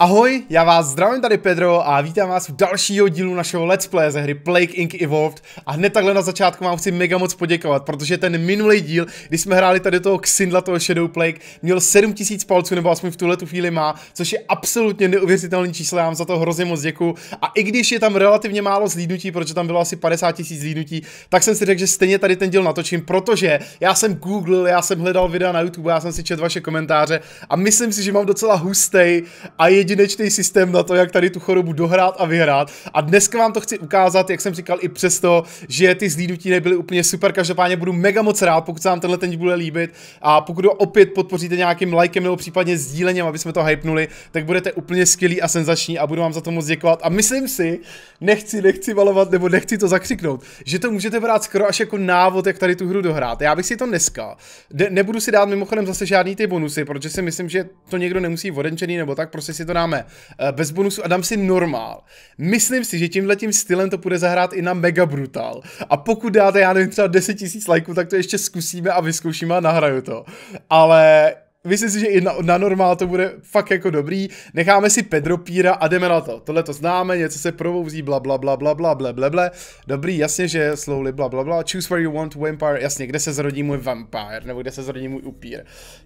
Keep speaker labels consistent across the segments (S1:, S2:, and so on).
S1: Ahoj, já vás zdravím tady Pedro a vítám vás u dalšího dílu našeho Let's Play ze hry Plague Inc. Evolved a hned takhle na začátku vám chci mega moc poděkovat, protože ten minulý díl, kdy jsme hráli tady toho Xindla, toho Shadow Plague, měl 7000 palců, nebo aspoň v tuhle tu chvíli má, což je absolutně neuvěřitelný číslo, já vám za to hrozně moc děkuju. A i když je tam relativně málo zlídnutí, protože tam bylo asi 50 tisíc zlídnutí, tak jsem si řekl, že stejně tady ten díl natočím, protože já jsem Google, já jsem hledal videa na YouTube, já jsem si četl vaše komentáře a myslím si, že mám docela hustej a je jedinečný systém na to, jak tady tu chorobu dohrát a vyhrát. A dneska vám to chci ukázat, jak jsem říkal, i přesto, že ty zlídnutí nebyly úplně super. Každopádně budu mega moc rád, pokud se vám tenhle ten bude líbit. A pokud ho opět podpoříte nějakým lajkem nebo případně sdílením, aby jsme to hypnuli, tak budete úplně skvělí a senzační a budu vám za to moc děkovat. A myslím si, nechci, nechci valovat nebo nechci to zakřiknout, že to můžete brát skoro až jako návod, jak tady tu hru dohrát. Já bych si to dneska, ne, nebudu si dát mimochodem zase žádný ty bonusy, protože si myslím, že to někdo nemusí odenčený nebo tak, prostě si to dáme eh, bez bonusu a dám si normál. Myslím si, že tímhle tím stylem to bude zahrát i na Mega Brutal. A pokud dáte, já nevím, třeba 10 000 lajků, tak to ještě zkusíme a vyzkoušíme a nahraju to. Ale myslím si, že i na, na normál to bude fakt jako dobrý. Necháme si Pedro Píra a jdeme na to. Tohle to známe, něco se provouzí, bla bla bla bla bla bla bla bla. Dobrý, jasně, že slowly bla bla bla. Choose where you want vampire. Jasně, kde se zrodí můj vampire, nebo kde se zrodí můj upír.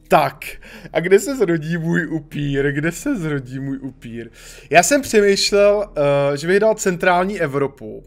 S1: Tak, a kde se zrodí můj upír, kde se zrodí můj upír. Já jsem přemýšlel, uh, že bych dal centrální Evropu,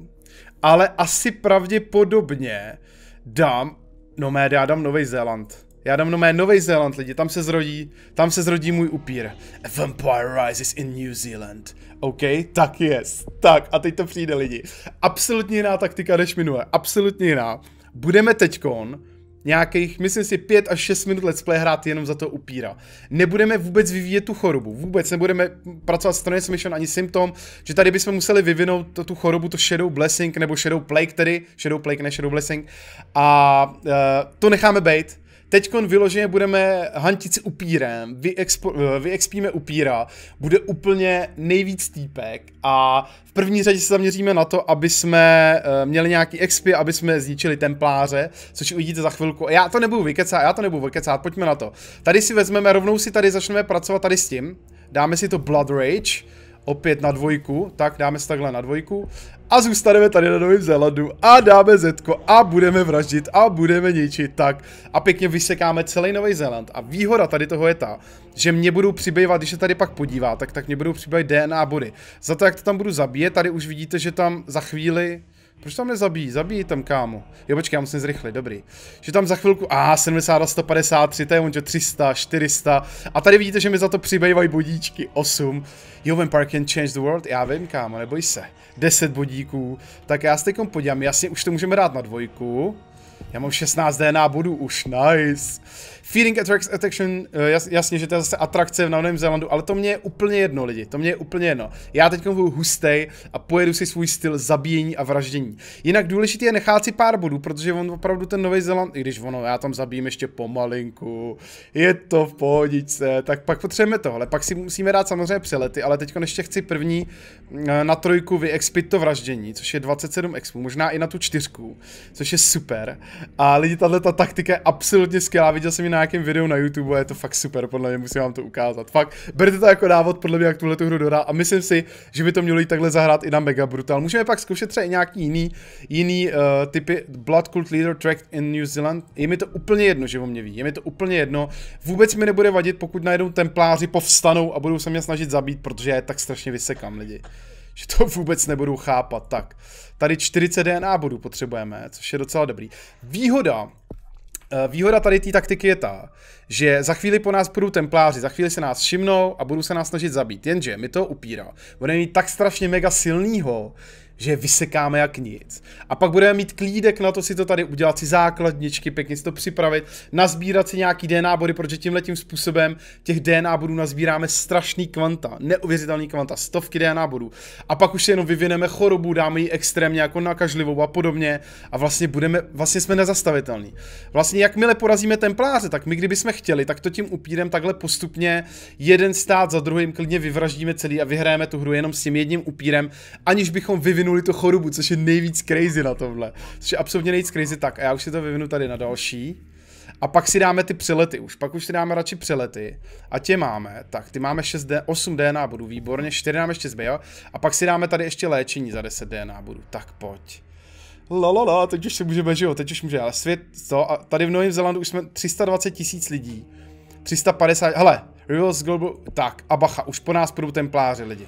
S1: ale asi pravděpodobně dám, no mé, já dám Nový Zéland. Já dám nové Nový Zéland, lidi, tam se zrodí, tam se zrodí můj upír. A vampire rises in New Zealand. OK, tak jest, tak a teď to přijde lidi. Absolutně jiná taktika než minule, absolutně jiná. Budeme teďkon nějakých, myslím si, 5 až 6 minut let's play hrát jenom za to upíra. Nebudeme vůbec vyvíjet tu chorobu, vůbec nebudeme pracovat s Transmission ani symptom, že tady bychom museli vyvinout to, tu chorobu, to Shadow Blessing nebo Shadow Plague tedy, Shadow Plague ne Shadow Blessing a uh, to necháme být, teď vyloženě budeme hantit si upírem, vyexpo, eh, vyexpíme upíra, bude úplně nejvíc týpek a v první řadě se zaměříme na to, aby jsme eh, měli nějaký expy, aby jsme zničili templáře, což uvidíte za chvilku. Já to nebudu vykecat, já to nebudu vykecat, pojďme na to. Tady si vezmeme, rovnou si tady začneme pracovat tady s tím, dáme si to Blood Rage, opět na dvojku, tak dáme se takhle na dvojku a zůstaneme tady na Novém zeladu a dáme zetko a budeme vraždit a budeme ničit tak a pěkně vysekáme celý Nový Zeland a výhoda tady toho je ta, že mě budou přibývat, když se tady pak podívá, tak, tak mě budou přibývat DNA body. Za to, jak to tam budu zabíjet, tady už vidíte, že tam za chvíli proč tam nezabíjí? Zabíjí tam, kámo. Jo, počkej, já musím zrychlit, dobrý. Že tam za chvilku, a 70, 153, to je on, že 300, 400. A tady vidíte, že mi za to přibývají bodíčky, 8. Human Park can change the world, já vím, kámo, neboj se. 10 bodíků, tak já se teď podívám, jasně, už to můžeme dát na dvojku. Já mám 16 DNA bodů, už nice. Feeding attracts attraction, eh, jas, jasně, že to je zase atrakce v Novém Zélandu, ale to mě je úplně jedno, lidi, to mě je úplně jedno. Já teď budu hustej a pojedu si svůj styl zabíjení a vraždění. Jinak důležité je nechat si pár bodů, protože on opravdu ten Nový Zéland, i když ono, já tam zabijím ještě pomalinku, je to v pohodičce, tak pak potřebujeme tohle, pak si musíme dát samozřejmě přelety, ale teď ještě chci první eh, na trojku vyexpit to vraždění, což je 27 expů, možná i na tu čtyřku, což je super. A lidi, tahle ta taktika je absolutně skvělá, viděl jsem ji na nějakém videu na YouTube, je to fakt super, podle mě musím vám to ukázat. Fakt, berte to jako návod, podle mě, jak tuhle tu hru dodá a myslím si, že by to mělo jít takhle zahrát i na Mega Brutal. Můžeme pak zkoušet třeba i nějaký jiný, jiný uh, typy Blood Cult Leader Track in New Zealand. Je mi to úplně jedno, že o mě ví, je mi to úplně jedno. Vůbec mi nebude vadit, pokud najednou templáři, povstanou a budou se mě snažit zabít, protože já je tak strašně vysekám lidi že to vůbec nebudu chápat. Tak, tady 40 DNA bodů potřebujeme, což je docela dobrý. Výhoda Eh, výhoda tady té taktiky je ta, že za chvíli po nás budou templáři, za chvíli se nás všimnou a budou se nás snažit zabít. Jenže mi to upírá. Budeme mít tak strašně mega silnýho, že je vysekáme jak nic. A pak budeme mít klídek na to si to tady udělat si základničky, pěkně si to připravit, nazbírat si nějaký DNA body, protože tímhle tím způsobem těch DNA bodů nazbíráme strašný kvanta, neuvěřitelný kvanta, stovky DNA bodů. A pak už jenom vyvineme chorobu, dáme ji extrémně jako nakažlivou a podobně a vlastně budeme, vlastně jsme nezastavitelní. Vlastně jakmile porazíme templáře, tak my kdybychom chtěli, tak to tím upírem takhle postupně jeden stát za druhým klidně vyvraždíme celý a vyhráme tu hru jenom s tím jedním upírem, aniž bychom vyvinuli vyvinuli tu chorobu, což je nejvíc crazy na tomhle. Což je absolutně nejvíc crazy tak. A já už si to vyvinu tady na další. A pak si dáme ty přelety už, pak už si dáme radši přelety. A tě máme, tak ty máme 6 D, 8 DNA bodů, výborně, 4 nám ještě zbyl. A pak si dáme tady ještě léčení za 10 DNA bodů, tak pojď. la, teď už se můžeme, že teď už může, ale svět, to, a tady v Novém Zelandu už jsme 320 tisíc lidí. 350, hele, Rivals Global, tak, a bacha, už po nás budou templáři lidi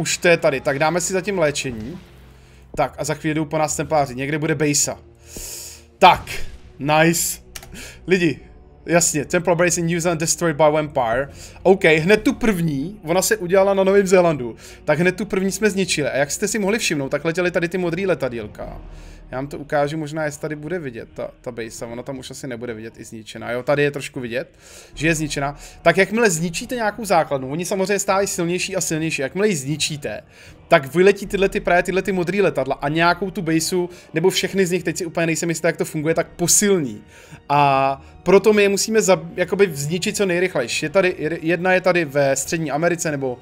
S1: už to je tady. Tak dáme si zatím léčení. Tak a za chvíli jdou po nás templáři. Někde bude Bejsa. Tak, nice. Lidi, jasně, Temple Base in New Zealand destroyed by Vampire. OK, hned tu první, ona se udělala na Novém Zélandu, tak hned tu první jsme zničili. A jak jste si mohli všimnout, tak letěly tady ty modré letadílka. Já vám to ukážu, možná jestli tady bude vidět ta, ta base, ona tam už asi nebude vidět i zničená, jo, tady je trošku vidět, že je zničená. Tak jakmile zničíte nějakou základnu, oni samozřejmě stávají silnější a silnější, jakmile ji zničíte, tak vyletí tyhle ty právě tyhle ty modrý letadla a nějakou tu baseu, nebo všechny z nich, teď si úplně nejsem jistý, jak to funguje, tak posilní. A proto my je musíme za, jakoby zničit co nejrychlejší. Je tady, jedna je tady ve Střední Americe, nebo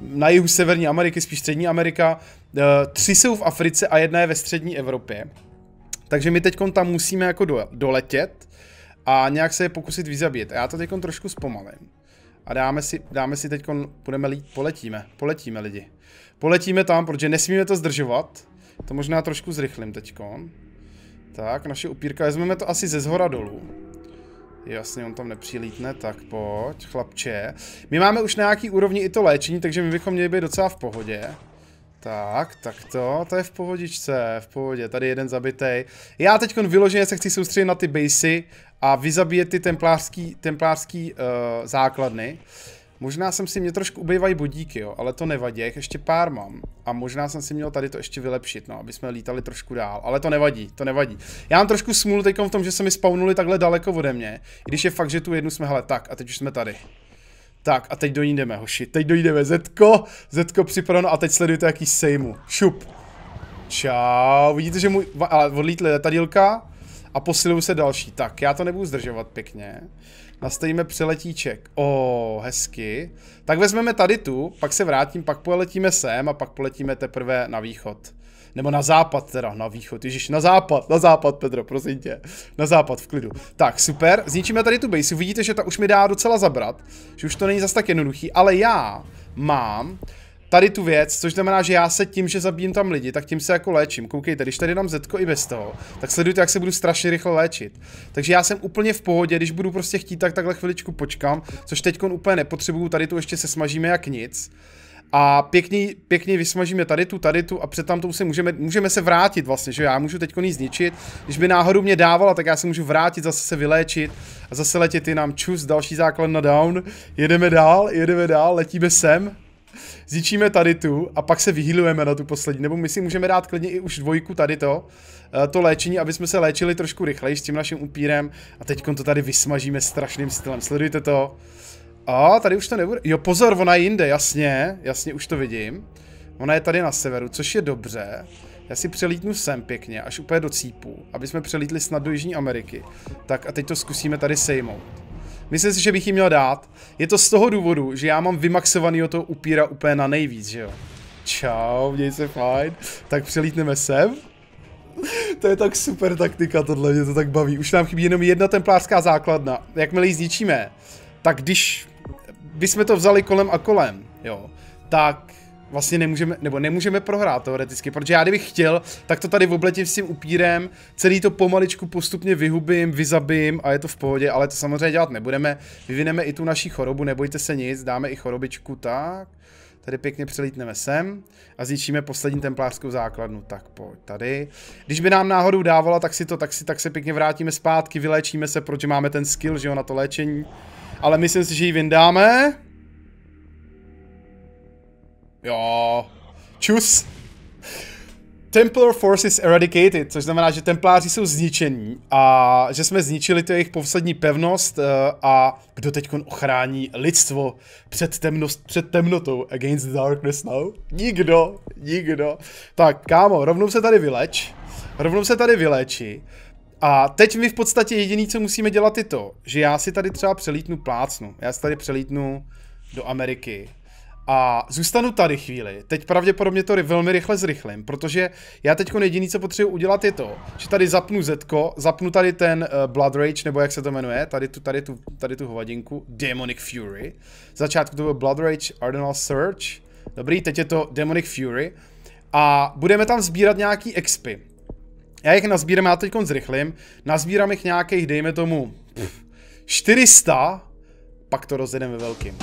S1: na jihu Severní Ameriky, spíš Střední Amerika, eh, tři jsou v Africe a jedna je ve Střední Evropě. Takže my teď tam musíme jako doletět a nějak se je pokusit vyzabít. Já to teď trošku zpomalím. A dáme si, dáme si teď, budeme lít, poletíme, poletíme lidi. Poletíme tam, protože nesmíme to zdržovat. To možná trošku zrychlím teď. Tak, naše upírka, vezmeme to asi ze zhora dolů. Jasně, on tam nepřilítne, tak pojď, chlapče. My máme už na nějaký úrovni i to léčení, takže my bychom měli být docela v pohodě. Tak, tak to, to je v pohodičce, v pohodě, tady jeden zabitej. Já teď vyloženě se chci soustředit na ty basy a vyzabíjet ty templářský, templářský uh, základny. Uh, Možná jsem si, mě trošku ubývají bodíky, jo, ale to nevadí, jak ještě pár mám. A možná jsem si měl tady to ještě vylepšit, no, aby jsme lítali trošku dál, ale to nevadí, to nevadí. Já mám trošku smůlu teď v tom, že se mi spawnuli takhle daleko ode mě, i když je fakt, že tu jednu jsme, hele, tak a teď už jsme tady. Tak a teď dojdeme, hoši, teď dojdeme, Zetko, Zetko připraveno no, a teď sledujte jaký sejmu, šup. Čau, vidíte, že můj, ale odlítli letadílka, a posilují se další. Tak, já to nebudu zdržovat pěkně. Nastavíme přeletíček. O, hezky. Tak vezmeme tady tu, pak se vrátím, pak poletíme sem a pak poletíme teprve na východ. Nebo na západ teda, na východ, ježiš, na západ, na západ, Pedro, prosím tě. Na západ, v klidu. Tak, super, zničíme tady tu base, vidíte, že ta už mi dá docela zabrat, že už to není zas tak jednoduchý, ale já mám tady tu věc, což znamená, že já se tím, že zabijím tam lidi, tak tím se jako léčím. Koukejte, když tady dám zetko i bez toho, tak sledujte, jak se budu strašně rychle léčit. Takže já jsem úplně v pohodě, když budu prostě chtít, tak takhle chviličku počkám, což teď úplně nepotřebuju, tady tu ještě se smažíme jak nic. A pěkně, pěkně vysmažíme tady tu, tady tu a před tamtou si můžeme, můžeme se vrátit vlastně, že já můžu teď ji zničit. Když by náhodou mě dávala, tak já se můžu vrátit, zase se vyléčit a zase letět nám Čus, další základ na down. Jedeme dál, jedeme dál, letíme sem zničíme tady tu a pak se vyhýlujeme na tu poslední. Nebo my si můžeme dát klidně i už dvojku tady to, eh, to léčení, aby jsme se léčili trošku rychleji s tím naším upírem. A teď to tady vysmažíme strašným stylem. Sledujte to. A tady už to nebude. Jo, pozor, ona je jinde, jasně, jasně, už to vidím. Ona je tady na severu, což je dobře. Já si přelítnu sem pěkně, až úplně do cípu, aby jsme přelítli snad do Jižní Ameriky. Tak a teď to zkusíme tady sejmout. Myslím si, že bych jí měl dát. Je to z toho důvodu, že já mám o toho upíra úplně na nejvíc, že jo. Čau, měj se fajn. Tak přelítneme sem. to je tak super taktika, tohle mě to tak baví. Už nám chybí jenom jedna templářská základna. Jakmile ji zničíme, tak když bychom to vzali kolem a kolem, jo, tak vlastně nemůžeme, nebo nemůžeme prohrát teoreticky, protože já kdybych chtěl, tak to tady obletím s tím upírem, celý to pomaličku postupně vyhubím, vyzabím a je to v pohodě, ale to samozřejmě dělat nebudeme, vyvineme i tu naší chorobu, nebojte se nic, dáme i chorobičku, tak, tady pěkně přelítneme sem a zničíme poslední templářskou základnu, tak pojď tady. Když by nám náhodou dávala, tak si to, tak si, tak se pěkně vrátíme zpátky, vyléčíme se, protože máme ten skill, že jo, na to léčení, ale myslím si, že ji vyndáme. Jo. Čus. Templar Forces Eradicated, což znamená, že templáři jsou zničení a že jsme zničili tu jejich poslední pevnost eh, a kdo teď ochrání lidstvo před, temnost, před temnotou against darkness now? Nikdo, nikdo. Tak, kámo, rovnou se tady vyleč, rovnou se tady vyléči a teď my v podstatě jediný, co musíme dělat je to, že já si tady třeba přelítnu plácnu, já si tady přelítnu do Ameriky a zůstanu tady chvíli. Teď pravděpodobně to velmi rychle zrychlím, protože já teď jediný, co potřebuji udělat, je to, že tady zapnu Zetko, zapnu tady ten uh, Blood Rage, nebo jak se to jmenuje, tady tu, tady tu, tady tu hovadinku, Demonic Fury. V začátku to byl Blood Rage, Ardenal Search. Dobrý, teď je to Demonic Fury. A budeme tam sbírat nějaký expy. Já jich nazbírám, já teď zrychlím, nazbírám jich nějakých, dejme tomu, pff, 400, pak to rozjedeme ve velkým.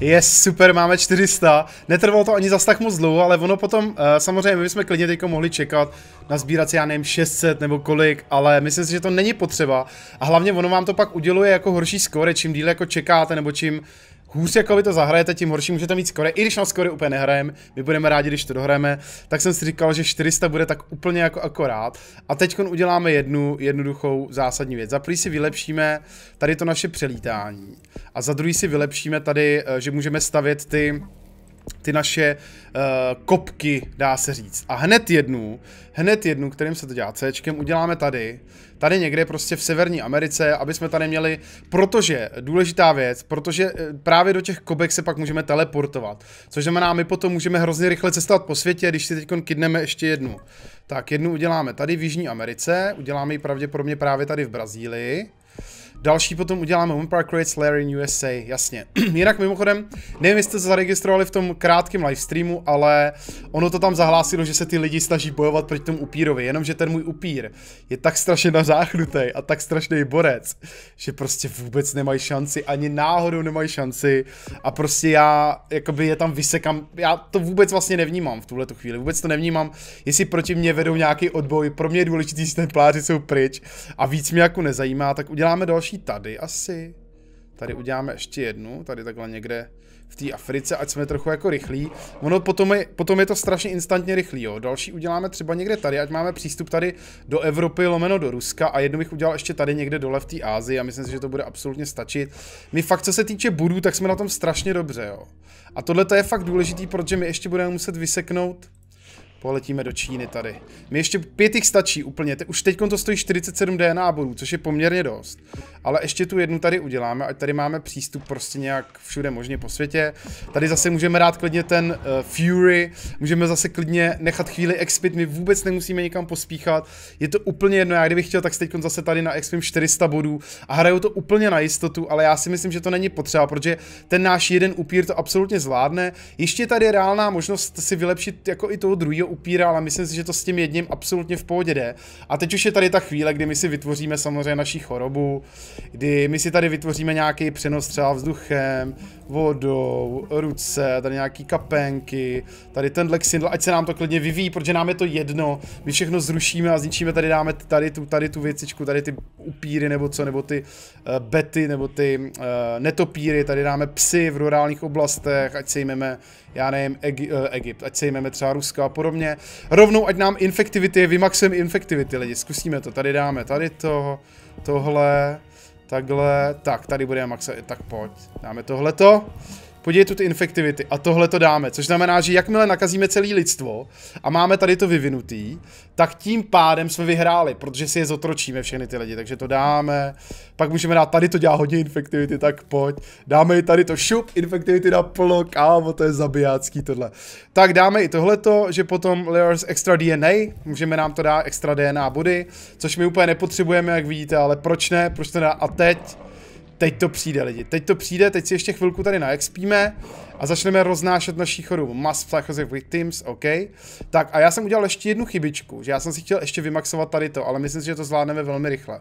S1: Je super, máme 400. Netrvalo to ani zas tak moc dlouho, ale ono potom, uh, samozřejmě my jsme klidně teďko mohli čekat na sbírat si, já nevím, 600 nebo kolik, ale myslím si, že to není potřeba. A hlavně ono vám to pak uděluje jako horší skóre, čím díle jako čekáte, nebo čím hůř jako vy to zahrajete, tím horší můžete mít skore. I když na skore úplně nehrajeme, my budeme rádi, když to dohrajeme, tak jsem si říkal, že 400 bude tak úplně jako akorát. A teď uděláme jednu jednoduchou zásadní věc. Za prvý si vylepšíme tady to naše přelítání. A za druhý si vylepšíme tady, eh, že můžeme stavět ty ty naše uh, kopky, dá se říct. A hned jednu, hned jednu, kterým se to dělá C, uděláme tady, tady někde prostě v Severní Americe, aby jsme tady měli, protože, důležitá věc, protože eh, právě do těch kobek se pak můžeme teleportovat, což znamená, my potom můžeme hrozně rychle cestovat po světě, když si teď kidneme ještě jednu. Tak jednu uděláme tady v Jižní Americe, uděláme ji pravděpodobně právě tady v Brazílii, Další potom uděláme One Park Raid Larry in USA, jasně. Jinak mimochodem, nevím, jestli jste zaregistrovali v tom krátkém livestreamu, ale ono to tam zahlásilo, že se ty lidi snaží bojovat proti tomu upírovi, jenomže ten můj upír je tak strašně nazáchnutý a tak strašný borec, že prostě vůbec nemají šanci, ani náhodou nemají šanci a prostě já jakoby je tam vysekám, já to vůbec vlastně nevnímám v tuhle tu chvíli, vůbec to nevnímám, jestli proti mě vedou nějaký odboj, pro mě je důležitý, že ten pláři jsou pryč a víc mě jako nezajímá, tak uděláme další další tady asi. Tady uděláme ještě jednu, tady takhle někde v té Africe, ať jsme trochu jako rychlí. Ono potom je, potom je to strašně instantně rychlý, jo. Další uděláme třeba někde tady, ať máme přístup tady do Evropy, lomeno do Ruska a jednu bych udělal ještě tady někde dole v té Ázii a myslím si, že to bude absolutně stačit. My fakt, co se týče budů, tak jsme na tom strašně dobře, jo. A tohle to je fakt důležitý, protože my ještě budeme muset vyseknout Poletíme do Číny tady. Mi ještě pět jich stačí úplně. Te, už teď to stojí 47 DNA bodů, což je poměrně dost. Ale ještě tu jednu tady uděláme, ať tady máme přístup prostě nějak všude možně po světě. Tady zase můžeme rád klidně ten uh, Fury, můžeme zase klidně nechat chvíli expit, my vůbec nemusíme nikam pospíchat. Je to úplně jedno, já kdybych chtěl, tak teď zase tady na expit 400 bodů a hrajou to úplně na jistotu, ale já si myslím, že to není potřeba, protože ten náš jeden upír to absolutně zvládne. Ještě tady je reálná možnost si vylepšit jako i toho druhého Upíra, ale myslím si, že to s tím jedním absolutně v pohodě jde. A teď už je tady ta chvíle, kdy my si vytvoříme samozřejmě naši chorobu, kdy my si tady vytvoříme nějaký přenos třeba vzduchem, vodou, ruce, tady nějaký kapenky, tady ten Lexindl, ať se nám to klidně vyvíjí, protože nám je to jedno, my všechno zrušíme a zničíme, tady dáme tady tu, tady tu věcičku, tady ty upíry nebo co, nebo ty uh, bety, nebo ty uh, netopíry, tady dáme psy v rurálních oblastech, ať jmeme já nevím, Egy, uh, eh, Egypt, ať sejmeme třeba Ruska a podobně. Rovnou, ať nám infektivity, vymaxem infektivity, lidi, zkusíme to, tady dáme tady to, tohle, takhle, tak, tady bude maxa, tak pojď, dáme tohleto tu ty infektivity a tohle to dáme, což znamená, že jakmile nakazíme celé lidstvo a máme tady to vyvinutý, tak tím pádem jsme vyhráli, protože si je zotročíme všechny ty lidi, takže to dáme, pak můžeme dát, tady to dělá hodně infektivity, tak pojď, dáme i tady to šup, infektivity na plno, kámo, to je zabijácký tohle. Tak dáme i tohleto, že potom layers extra DNA, můžeme nám to dát extra DNA body, což my úplně nepotřebujeme, jak vidíte, ale proč ne, proč to dá a teď Teď to přijde lidi, teď to přijde, teď si ještě chvilku tady naexpíme a začneme roznášet naší chorobu. Must with teams, OK. Tak a já jsem udělal ještě jednu chybičku, že já jsem si chtěl ještě vymaxovat tady to, ale myslím si, že to zvládneme velmi rychle.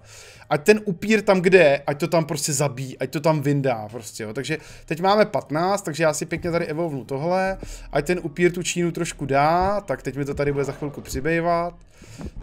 S1: Ať ten upír tam kde je, ať to tam prostě zabí, ať to tam vyndá prostě, jo. Takže teď máme 15, takže já si pěkně tady evolvnu tohle, ať ten upír tu čínu trošku dá, tak teď mi to tady bude za chvilku přibývat.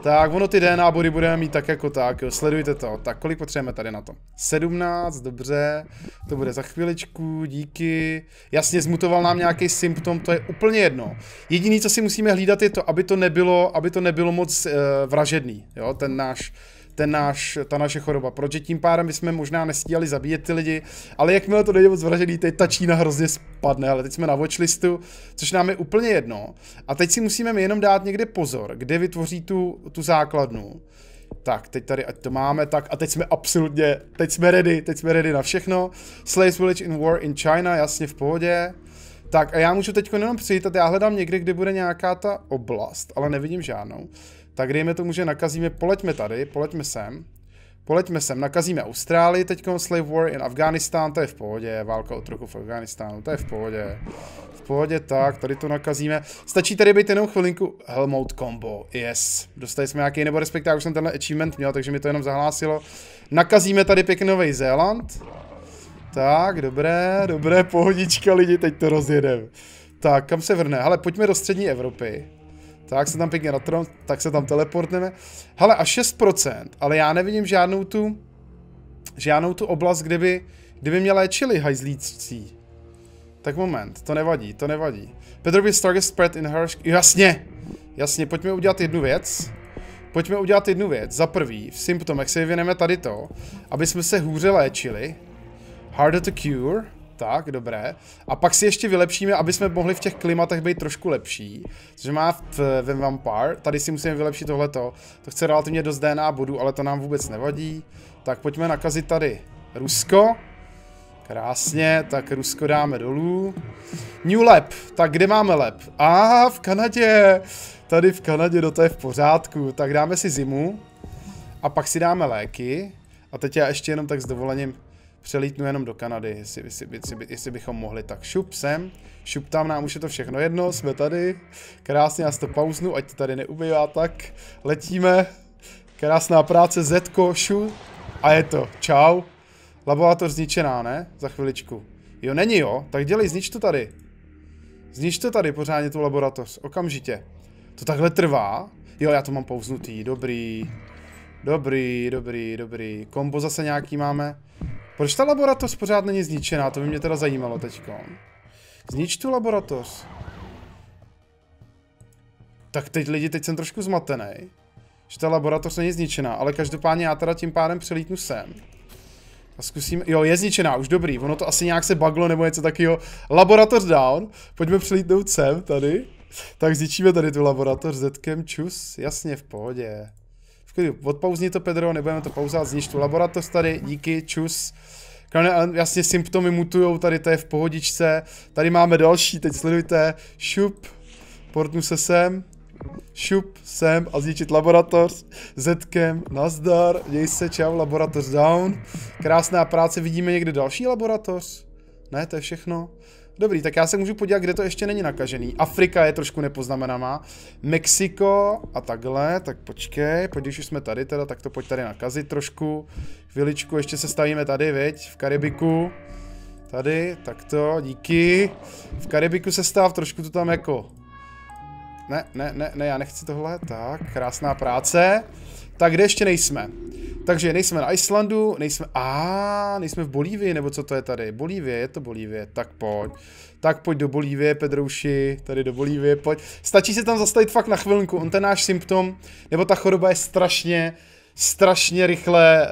S1: Tak, ono ty DNA body budeme mít tak jako tak, jo, sledujte to. Tak, kolik potřebujeme tady na to? 17, dobře, to bude za chviličku, díky. Jasně, zmutoval nám nějaký symptom, to je úplně jedno. Jediný, co si musíme hlídat, je to, aby to nebylo, aby to nebylo moc uh, vražedný, jo, ten náš ten náš, ta naše choroba, protože tím pádem jsme možná nestíhali zabíjet ty lidi, ale jakmile to nejde moc vražený, teď ta Čína hrozně spadne, ale teď jsme na watchlistu, což nám je úplně jedno. A teď si musíme jenom dát někde pozor, kde vytvoří tu, tu základnu tak, teď tady, ať to máme, tak a teď jsme absolutně, teď jsme ready, teď jsme ready na všechno. Slaves Village in War in China, jasně v pohodě. Tak a já můžu teď jenom přijít, a já hledám někde, kde bude nějaká ta oblast, ale nevidím žádnou. Tak dejme tomu, že nakazíme, poleďme tady, poleďme sem. Poleďme sem, nakazíme Austrálii, teď Slave War in Afghánistán, to je v pohodě, válka o trochu v Afghánistánu, to je v pohodě pohodě, tak, tady to nakazíme. Stačí tady být jenom chvilinku. Helmout combo, yes. Dostali jsme nějaký, nebo respektive já už jsem tenhle achievement měl, takže mi to jenom zahlásilo. Nakazíme tady pěkný Nový Zéland. Tak, dobré, dobré, pohodička lidi, teď to rozjedem. Tak, kam se vrne? Hele, pojďme do střední Evropy. Tak se tam pěkně natron, tak se tam teleportneme. Hele, a 6%, ale já nevidím žádnou tu, žádnou tu oblast, kde by, kde by mě léčili hajzlící. Tak moment, to nevadí, to nevadí. Better be Stargate spread in her... Jasně! Jasně, pojďme udělat jednu věc. Pojďme udělat jednu věc. Za prvý, v symptomech se vyvineme tady to, aby jsme se hůře léčili. Harder to cure. Tak, dobré. A pak si ještě vylepšíme, aby jsme mohli v těch klimatech být trošku lepší. Což má ve Vampire. Tady si musíme vylepšit tohleto. To chce relativně dost DNA bodů, ale to nám vůbec nevadí. Tak pojďme nakazit tady Rusko. Krásně, tak Rusko dáme dolů. New Lab, tak kde máme Lab? A ah, v Kanadě, tady v Kanadě, no to je v pořádku, tak dáme si zimu a pak si dáme léky. A teď já ještě jenom tak s dovolením přelítnu jenom do Kanady, jestli, jestli, jestli, jestli bychom mohli. Tak šup sem, šup tam, nám už je to všechno jedno, jsme tady. Krásně, já to pauznu, ať to tady neubývá, tak letíme. Krásná práce, Zetko, šup. a je to. Čau. Laborator zničená, ne? Za chviličku. Jo, není jo? Tak dělej, znič to tady. Znič to tady pořádně tu laboratoř, okamžitě. To takhle trvá? Jo, já to mám pouznutý, dobrý. Dobrý, dobrý, dobrý. Kombo zase nějaký máme. Proč ta laboratoř pořád není zničená? To by mě teda zajímalo teďko. Znič tu laboratoř. Tak teď lidi, teď jsem trošku zmatený. Že ta laboratoř není zničená, ale každopádně já teda tím pádem přelítnu sem. A zkusím, jo, je zničená, už dobrý, ono to asi nějak se baglo nebo něco takového. laborator down, pojďme přelítnout sem, tady. Tak zničíme tady tu laborator zetkem, čus, jasně, v pohodě. V klidu, odpauzni to Pedro, nebudeme to pauzat, znič tu laborator tady, díky, čus. Krone, jasně, symptomy mutujou, tady to je v pohodičce. Tady máme další, teď sledujte, šup, portnu se sem šup sem a zničit laboratoř. Zetkem, nazdar, děj se, čau, laboratoř down. Krásná práce, vidíme někde další laboratoř? Ne, to je všechno. Dobrý, tak já se můžu podívat, kde to ještě není nakažený. Afrika je trošku nepoznamenaná. Mexiko a takhle, tak počkej, pojď, když už jsme tady teda, tak to pojď tady nakazit trošku. Chviličku, ještě se stavíme tady, viď, v Karibiku. Tady, tak to, díky. V Karibiku se stav, trošku to tam jako ne, ne, ne, ne, já nechci tohle. Tak, krásná práce. Tak kde ještě nejsme? Takže nejsme na Islandu, nejsme... A nejsme v Bolívii, nebo co to je tady? Bolívie, je to Bolívie, tak pojď. Tak pojď do Bolívie, Pedrouši, tady do Bolívie, pojď. Stačí se tam zastavit fakt na chvilku. on ten náš symptom, nebo ta choroba je strašně, strašně rychle,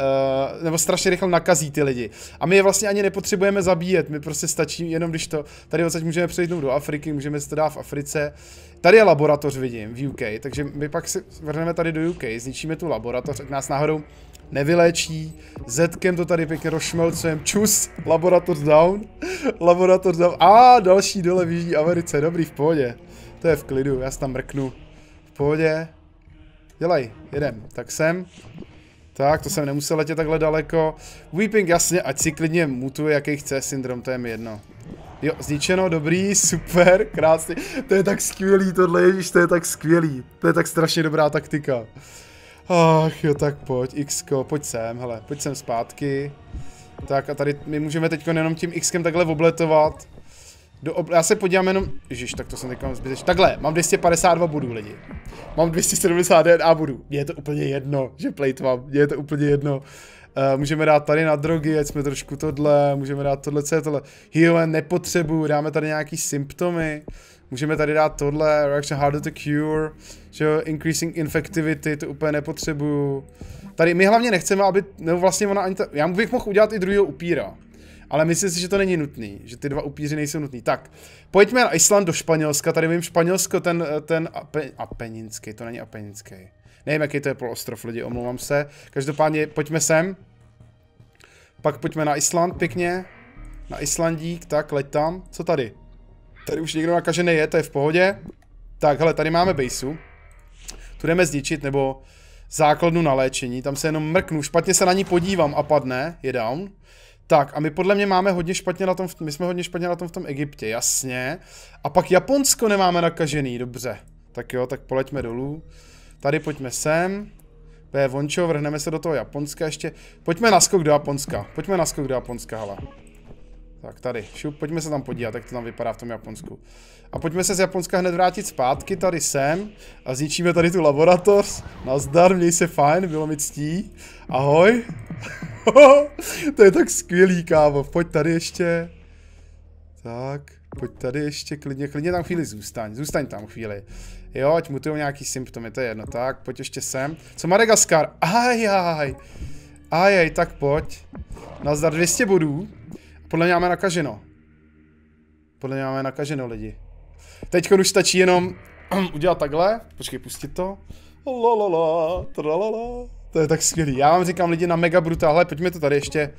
S1: uh, nebo strašně rychle nakazí ty lidi. A my je vlastně ani nepotřebujeme zabíjet, my prostě stačí jenom, když to, tady vlastně můžeme přejít do Afriky, můžeme se to dát v Africe, Tady je laboratoř, vidím, v UK, takže my pak se vrhneme tady do UK, zničíme tu laboratoř, ať nás náhodou nevyléčí. Zetkem to tady pěkně rošmelcujem. Čus, laboratoř down, laboratoř down. A další dole v Jižní Americe, dobrý, v pohodě. To je v klidu, já se tam mrknu. V pohodě. Dělej, jedem. Tak sem. Tak, to jsem nemusel letět takhle daleko. Weeping, jasně, ať si klidně mutuje, jaký chce syndrom, to je mi jedno. Jo, zničeno, dobrý, super, krásný. To je tak skvělý, tohle ježíš, to je tak skvělý. To je tak strašně dobrá taktika. Ach jo, tak pojď, x pojď sem, hele, pojď sem zpátky. Tak a tady my můžeme teď jenom tím x takhle obletovat. Do ob... Já se podívám jenom, ježiš, tak to jsem teďka zbytečný. Takhle, mám 252 bodů lidi. Mám 271 bodů. Mně je to úplně jedno, že plate mám, mně je to úplně jedno. Uh, můžeme dát tady na drogy, ať jsme trošku tohle, můžeme dát tohle, co je tohle. Heal eh, nepotřebu, dáme tady nějaký symptomy. Můžeme tady dát tohle, reaction harder to cure, že jo, increasing infectivity, to úplně nepotřebuju. Tady my hlavně nechceme, aby, nebo vlastně ona ani ta, já bych mohl udělat i druhého upíra. Ale myslím si, že to není nutný, že ty dva upíři nejsou nutný. Tak, pojďme na Island do Španělska, tady vím Španělsko, ten, eh, ten Ape, Apeninský, to není Apeninský. Nevím, jaký to je polostrov, lidi, omlouvám se. Každopádně, pojďme sem. Pak pojďme na Island, pěkně. Na Islandík, tak, leď tam. Co tady? Tady už někdo nakažený je, to je v pohodě. Tak, hele, tady máme baseu. Tu jdeme zničit, nebo základnu na léčení. Tam se jenom mrknu, špatně se na ní podívám a padne, je down. Tak a my podle mě máme hodně špatně na tom, my jsme hodně špatně na tom v tom Egyptě, jasně. A pak Japonsko nemáme nakažený, dobře. Tak jo, tak poleďme dolů. Tady pojďme sem. To je vončo, vrhneme se do toho Japonska ještě. Pojďme na skok do Japonska. Pojďme na skok do Japonska, hala. Tak tady, šup, pojďme se tam podívat, jak to tam vypadá v tom Japonsku. A pojďme se z Japonska hned vrátit zpátky tady sem a zničíme tady tu laboratoř. Nazdar, měj se fajn, bylo mi ctí. Ahoj. to je tak skvělý, kávo, pojď tady ještě. Tak. Pojď tady ještě klidně, klidně tam chvíli zůstaň, zůstaň tam chvíli. Jo, ať mutujou nějaký symptomy, to je jedno, tak, pojď ještě sem. Co Madagaskar? aj, aj, tak pojď. Nazdar 200 bodů. Podle mě máme nakaženo. Podle mě máme nakaženo lidi. Teď už stačí jenom udělat takhle, počkej, pustit to. Lalala, tralala. To je tak skvělý. Já vám říkám lidi na mega brutále, pojďme to tady ještě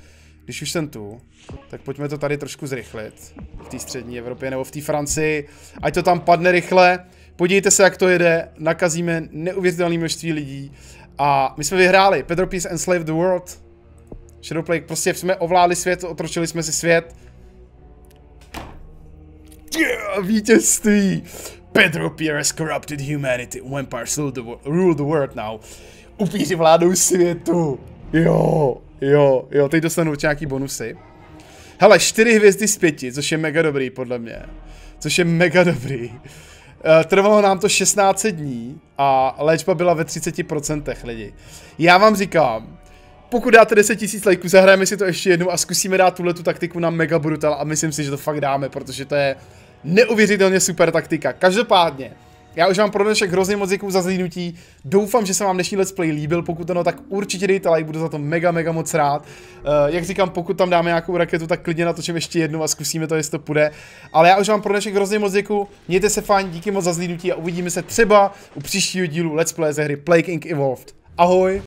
S1: když už jsem tu, tak pojďme to tady trošku zrychlit. V té střední Evropě nebo v té Francii. Ať to tam padne rychle. Podívejte se, jak to jede. Nakazíme neuvěřitelné množství lidí. A my jsme vyhráli. Pedro Peace Enslaved the World. Shadowplay, Prostě jsme ovládli svět, otročili jsme si svět. Yeah, vítězství! Pedro Pires corrupted humanity. Vampires the, world, rule the world now. Upíři vládou světu. Jo, jo, jo, teď dostanu určitě nějaký bonusy. Hele, čtyři hvězdy z pěti, což je mega dobrý podle mě. Což je mega dobrý. Eh, trvalo nám to 16 dní a léčba byla ve 30% lidi. Já vám říkám, pokud dáte 10 000 lajků, zahrajeme si to ještě jednou a zkusíme dát tuhle taktiku na Mega Brutal a myslím si, že to fakt dáme, protože to je neuvěřitelně super taktika. Každopádně, já už vám pro dnešek hrozně moc děkuju za zhlídnutí. Doufám, že se vám dnešní let's play líbil. Pokud ano, tak určitě dejte like, budu za to mega, mega moc rád. Uh, jak říkám, pokud tam dáme nějakou raketu, tak klidně natočím ještě jednu a zkusíme to, jestli to půjde. Ale já už vám pro dnešek hrozně moc děkuju. Mějte se fajn, díky moc za zhlídnutí a uvidíme se třeba u příštího dílu let's play ze hry Plague Inc. Evolved. Ahoj!